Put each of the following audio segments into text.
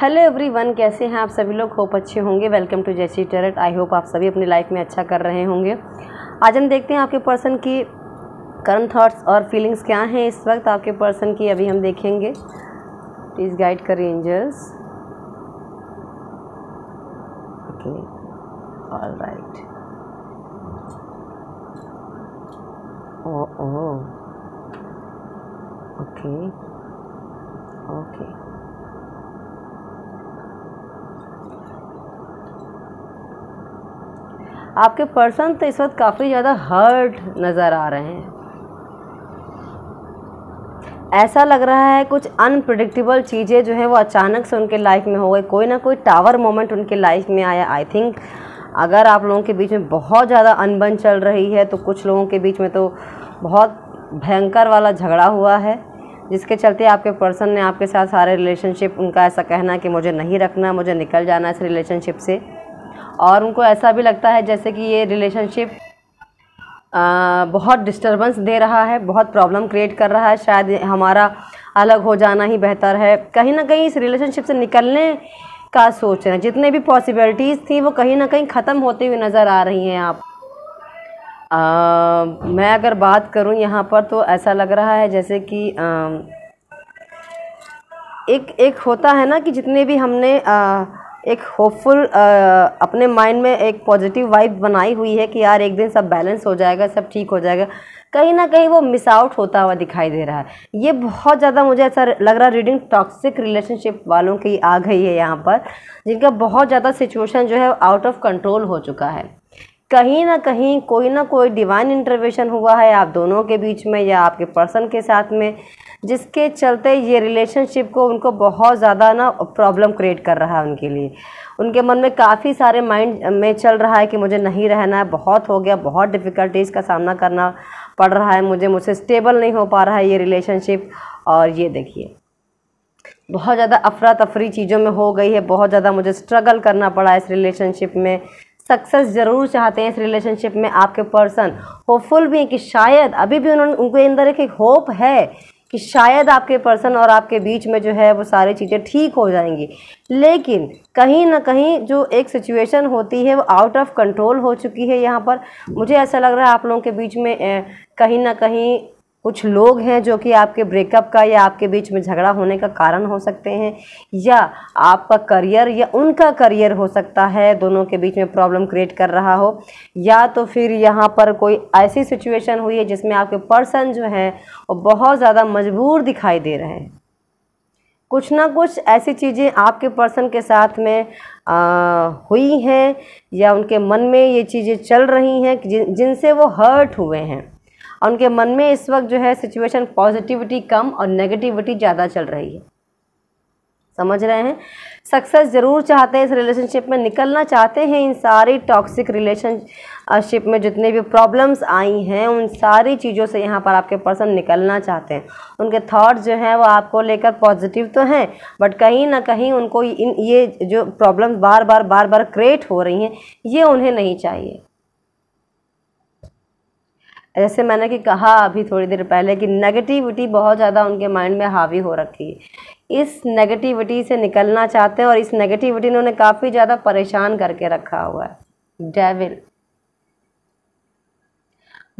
hello everyone कैसे हैं आप सभी लोग होप अच्छे होंगे वेलकम टू जैसी टेरेट आई होप आप सभी अपनी लाइफ में अच्छा कर रहे होंगे आज हम देखते हैं आपके पर्सन की करंट थाट्स और फीलिंग्स क्या हैं इस वक्त आपके पर्सन की अभी हम देखेंगे प्लीज़ गाइड कर angels okay all right oh okay okay आपके पर्सन तो इस वक्त काफ़ी ज़्यादा हर्ट नज़र आ रहे हैं ऐसा लग रहा है कुछ अनप्रडिक्टेबल चीज़ें जो है वो अचानक से उनके लाइफ में हो गई कोई ना कोई टावर मोमेंट उनके लाइफ में आया आई थिंक अगर आप लोगों के बीच में बहुत ज़्यादा अनबन चल रही है तो कुछ लोगों के बीच में तो बहुत भयंकर वाला झगड़ा हुआ है जिसके चलते आपके पर्सन ने आपके साथ सारे रिलेशनशिप उनका ऐसा कहना कि मुझे नहीं रखना मुझे निकल जाना इस रिलेशनशिप से और उनको ऐसा भी लगता है जैसे कि ये रिलेशनशिप बहुत डिस्टरबेंस दे रहा है बहुत प्रॉब्लम क्रिएट कर रहा है शायद हमारा अलग हो जाना ही बेहतर है कहीं ना कहीं इस रिलेशनशिप से निकलने का सोच रहे हैं जितने भी पॉसिबिलिटीज़ थी वो कहीं ना कहीं ख़त्म होती हुई नज़र आ रही हैं आप आ, मैं अगर बात करूं यहाँ पर तो ऐसा लग रहा है जैसे कि आ, एक एक होता है ना कि जितने भी हमने आ, एक होपफुल uh, अपने माइंड में एक पॉजिटिव वाइब बनाई हुई है कि यार एक दिन सब बैलेंस हो जाएगा सब ठीक हो जाएगा कहीं ना कहीं वो मिस आउट होता हुआ दिखाई दे रहा है ये बहुत ज़्यादा मुझे ऐसा लग रहा है रीडिंग टॉक्सिक रिलेशनशिप वालों की आ गई है यहाँ पर जिनका बहुत ज़्यादा सिचुएशन जो है आउट ऑफ कंट्रोल हो चुका है कहीं ना कहीं कोई ना कोई डिवाइन इंटरवेशन हुआ है आप दोनों के बीच में या आपके पर्सन के साथ में जिसके चलते ये रिलेशनशिप को उनको बहुत ज़्यादा ना प्रॉब्लम क्रिएट कर रहा है उनके लिए उनके मन में काफ़ी सारे माइंड में चल रहा है कि मुझे नहीं रहना है बहुत हो गया बहुत डिफ़िकल्टीज़ का सामना करना पड़ रहा है मुझे मुझसे स्टेबल नहीं हो पा रहा है ये रिलेशनशिप और ये देखिए बहुत ज़्यादा अफरा तफरी चीज़ों में हो गई है बहुत ज़्यादा मुझे स्ट्रगल करना पड़ा है इस रिलेशनशिप में सक्सेस ज़रूर चाहते हैं इस रिलेशनशिप में आपके पर्सन होपफुल भी हैं कि शायद अभी भी उन्होंने उनके अंदर एक होप है कि शायद आपके पर्सन और आपके बीच में जो है वो सारी चीज़ें ठीक हो जाएंगी लेकिन कहीं ना कहीं जो एक सिचुएशन होती है वो आउट ऑफ कंट्रोल हो चुकी है यहाँ पर मुझे ऐसा लग रहा है आप लोगों के बीच में कहीं ना कहीं कुछ लोग हैं जो कि आपके ब्रेकअप का या आपके बीच में झगड़ा होने का कारण हो सकते हैं या आपका करियर या उनका करियर हो सकता है दोनों के बीच में प्रॉब्लम क्रिएट कर रहा हो या तो फिर यहाँ पर कोई ऐसी सिचुएशन हुई है जिसमें आपके पर्सन जो हैं वो बहुत ज़्यादा मजबूर दिखाई दे रहे हैं कुछ ना कुछ ऐसी चीज़ें आपके पर्सन के साथ में आ, हुई हैं या उनके मन में ये चीज़ें चल रही हैं जिनसे वो हर्ट हुए हैं और उनके मन में इस वक्त जो है सिचुएशन पॉजिटिविटी कम और नेगेटिविटी ज़्यादा चल रही है समझ रहे हैं सक्सेस ज़रूर चाहते हैं इस रिलेशनशिप में निकलना चाहते हैं इन सारी टॉक्सिक रिलेशनशिप में जितने भी प्रॉब्लम्स आई हैं उन सारी चीज़ों से यहाँ पर आपके पर्सन निकलना चाहते हैं उनके थॉट्स जो हैं वो आपको लेकर पॉजिटिव तो हैं बट कहीं ना कहीं उनको इन ये जो प्रॉब्लम्स बार बार बार बार क्रिएट हो रही हैं ये उन्हें नहीं चाहिए जैसे मैंने कि कहा अभी थोड़ी देर पहले कि नेगेटिविटी बहुत ज़्यादा उनके माइंड में हावी हो रखी है इस नेगेटिविटी से निकलना चाहते हैं और इस नेगेटिविटी ने उन्हें काफ़ी ज़्यादा परेशान करके रखा हुआ है डेविल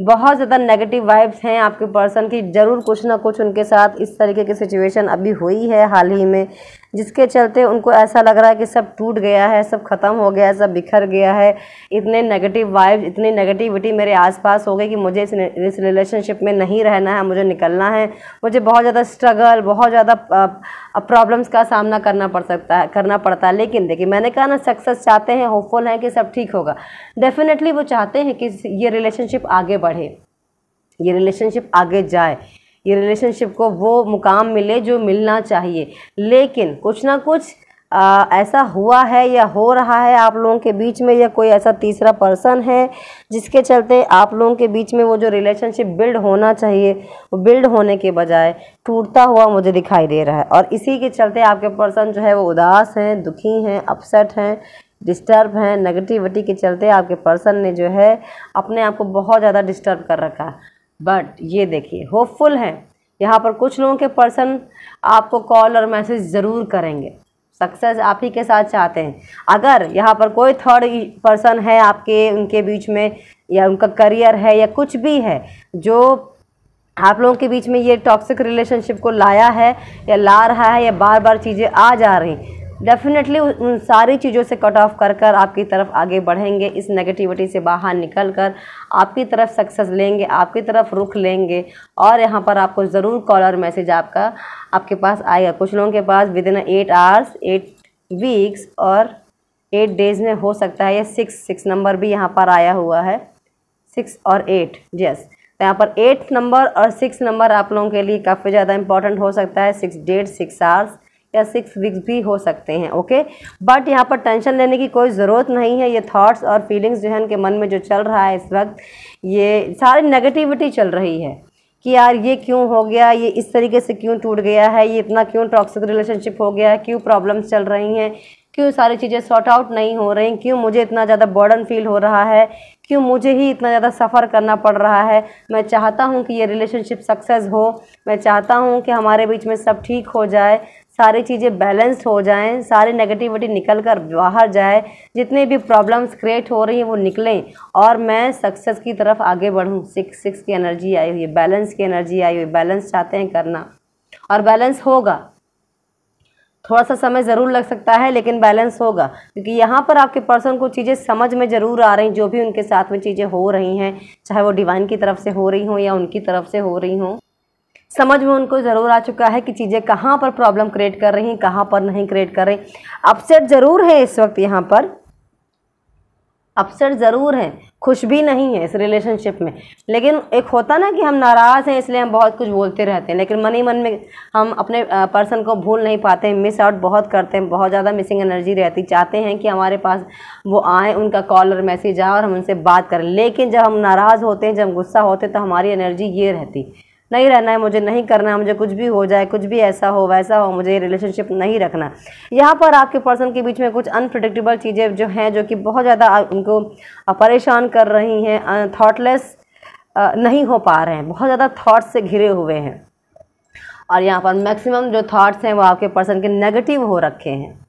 बहुत ज़्यादा नेगेटिव वाइब्स हैं आपके पर्सन की ज़रूर कुछ ना कुछ उनके साथ इस तरीके की सिचुएशन अभी हुई है हाल ही में जिसके चलते उनको ऐसा लग रहा है कि सब टूट गया है सब ख़त्म हो गया है सब बिखर गया है इतने नेगेटिव वाइब्स इतनी नेगेटिविटी मेरे आसपास हो गई कि मुझे इस इस रिलेशनशिप में नहीं रहना है मुझे निकलना है मुझे बहुत ज़्यादा स्ट्रगल बहुत ज़्यादा प्रॉब्लम्स का सामना करना पड़ सकता है करना पड़ता है लेकिन देखिए मैंने कहा ना सक्सेस चाहते हैं होपफुल हैं कि सब ठीक होगा डेफिनेटली वो चाहते हैं कि ये रिलेशनशिप आगे बढ़े ये रिलेशनशिप आगे जाए ये रिलेशनशिप को वो मुकाम मिले जो मिलना चाहिए लेकिन कुछ ना कुछ आ, ऐसा हुआ है या हो रहा है आप लोगों के बीच में या कोई ऐसा तीसरा पर्सन है जिसके चलते आप लोगों के बीच में वो जो रिलेशनशिप बिल्ड होना चाहिए वो बिल्ड होने के बजाय टूटता हुआ मुझे दिखाई दे रहा है और इसी के चलते आपके पर्सन जो है वो उदास हैं दुखी हैं अपसेट हैं डिस्टर्ब हैं नेगेटिविटी के चलते आपके पर्सन ने जो है अपने आप को बहुत ज़्यादा डिस्टर्ब कर रखा है बट ये देखिए होपफुल हैं यहाँ पर कुछ लोगों के पर्सन आपको कॉल और मैसेज ज़रूर करेंगे सक्सेस आप ही के साथ चाहते हैं अगर यहाँ पर कोई थर्ड पर्सन है आपके उनके बीच में या उनका करियर है या कुछ भी है जो आप लोगों के बीच में ये टॉक्सिक रिलेशनशिप को लाया है या ला रहा है या बार बार चीज़ें आ जा रही डेफिनेटली उन सारी चीज़ों से कट ऑफ कर कर आपकी तरफ आगे बढ़ेंगे इस नेगेटिविटी से बाहर निकल कर आपकी तरफ सक्सेस लेंगे आपकी तरफ रुख लेंगे और यहाँ पर आपको ज़रूर कॉल और मैसेज आपका आपके पास आएगा कुछ लोगों के पास with in eight hours eight weeks और एट डेज में हो सकता है या सिक्स सिक्स नंबर भी यहाँ पर आया हुआ है सिक्स और एट यस तो यहाँ पर एट नंबर और सिक्स नंबर आप लोगों के लिए काफ़ी ज़्यादा इंपॉर्टेंट हो सकता है सिक्स डेट सिक्स आवर्स या सिक्स वीक्स भी हो सकते हैं ओके बट यहाँ पर टेंशन लेने की कोई ज़रूरत नहीं है ये थॉट्स और फीलिंग्स जो है उनके मन में जो चल रहा है इस वक्त ये सारी नेगेटिविटी चल रही है कि यार ये क्यों हो गया ये इस तरीके से क्यों टूट गया है ये इतना क्यों टॉक्सिक रिलेशनशिप हो गया है क्यों प्रॉब्लम्स चल रही हैं क्यों सारी चीज़ें सॉर्ट आउट नहीं हो रही क्यों मुझे इतना ज़्यादा बर्डन फील हो रहा है क्यों मुझे ही इतना ज़्यादा सफ़र करना पड़ रहा है मैं चाहता हूँ कि ये रिलेशनशिप सक्सेस हो मैं चाहता हूँ कि हमारे बीच में सब ठीक हो जाए सारी चीज़ें बैलेंस्ड हो जाएं सारे नेगेटिविटी निकल कर बाहर जाए जितने भी प्रॉब्लम्स क्रिएट हो रही हैं वो निकलें और मैं सक्सेस की तरफ आगे बढ़ूं सिक्स सिक्स की एनर्जी आई हुई है बैलेंस की एनर्जी आई हुई बैलेंस चाहते हैं करना और बैलेंस होगा थोड़ा सा समय ज़रूर लग सकता है लेकिन बैलेंस होगा क्योंकि यहाँ पर आपके पर्सन को चीज़ें समझ में ज़रूर आ रही जो भी उनके साथ में चीज़ें हो रही हैं चाहे वो डिवाइन की तरफ से हो रही हों या उनकी तरफ से हो रही हों समझ में उनको ज़रूर आ चुका है कि चीज़ें कहाँ पर प्रॉब्लम क्रिएट कर रही हैं कहाँ पर नहीं क्रिएट कर रही अपसेट ज़रूर है इस वक्त यहाँ पर अपसेट ज़रूर है खुश भी नहीं है इस रिलेशनशिप में लेकिन एक होता ना कि हम नाराज़ हैं इसलिए हम बहुत कुछ बोलते रहते हैं लेकिन मन ही मन में हम अपने पर्सन को भूल नहीं पाते हैं मिस आउट बहुत करते हैं बहुत ज़्यादा मिसिंग एनर्जी रहती चाहते हैं कि हमारे पास वो आए उनका कॉल और मैसेज आए और हम उनसे बात करें लेकिन जब हम नाराज़ होते हैं जब गुस्सा होते हैं तो हमारी एनर्जी ये रहती नहीं रहना है मुझे नहीं करना है मुझे कुछ भी हो जाए कुछ भी ऐसा हो वैसा हो मुझे रिलेशनशिप नहीं रखना यहाँ पर आपके पर्सन के बीच में कुछ अनप्रडिक्टेबल चीज़ें जो हैं जो कि बहुत ज़्यादा उनको परेशान कर रही हैं थाटलेस नहीं हो पा रहे हैं बहुत ज़्यादा थाट्स से घिरे हुए हैं और यहाँ पर मैक्सिमम जो थाट्स हैं वो आपके पर्सन के नेगेटिव हो रखे हैं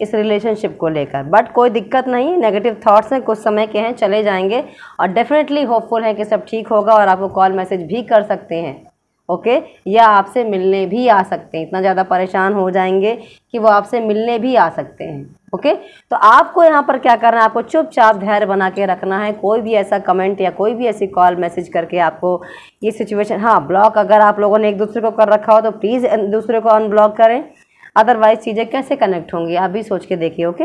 इस रिलेशनशिप को लेकर बट कोई दिक्कत नहीं नेगेटिव थॉट्स हैं कुछ समय के हैं चले जाएंगे और डेफिनेटली होपफुल हैं कि सब ठीक होगा और आपको कॉल मैसेज भी कर सकते हैं ओके या आपसे मिलने भी आ सकते हैं इतना ज़्यादा परेशान हो जाएंगे कि वो आपसे मिलने भी आ सकते हैं ओके तो आपको यहाँ पर क्या करना है आपको चुपचाप धैर्य बना के रखना है कोई भी ऐसा कमेंट या कोई भी ऐसी कॉल मैसेज करके आपको ये सिचुएशन हाँ ब्लॉक अगर आप लोगों ने एक दूसरे को कर रखा हो तो प्लीज़ दूसरे को अनब्लॉक करें अदरवाइज चीज़ें कैसे कनेक्ट होंगी आप भी सोच के देखिए ओके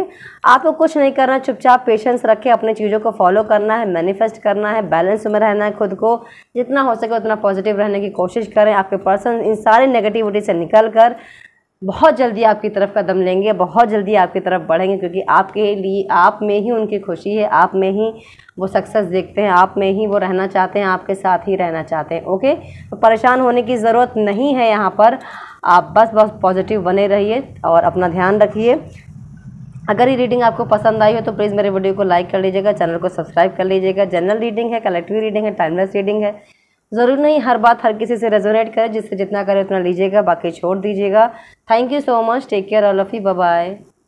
आपको कुछ नहीं करना चुपचाप पेशेंस रखें अपनी चीज़ों को फॉलो करना है मैनिफेस्ट करना है बैलेंस में रहना है खुद को जितना हो सके उतना पॉजिटिव रहने की कोशिश करें आपके पर्सन इन सारी नेगेटिविटी से निकल कर बहुत जल्दी आपकी तरफ कदम लेंगे बहुत जल्दी आपकी तरफ बढ़ेंगे क्योंकि आपके लिए आप में ही उनकी खुशी है आप में ही वो सक्सेस देखते हैं आप में ही वो रहना चाहते हैं आपके साथ ही रहना चाहते हैं ओके तो परेशान होने की ज़रूरत नहीं है यहाँ पर आप बस बस पॉजिटिव बने रहिए और अपना ध्यान रखिए अगर ये रीडिंग आपको पसंद आई हो तो प्लीज़ मेरे वीडियो को लाइक कर लीजिएगा चैनल को सब्सक्राइब कर लीजिएगा जनरल रीडिंग है कलेक्टिव रीडिंग है टाइमलेस रीडिंग है ज़रूर नहीं हर बात हर किसी से रेजोनेट करे जिससे जितना करे उतना लीजिएगा बाकी छोड़ दीजिएगा thank you so much take care all of you bye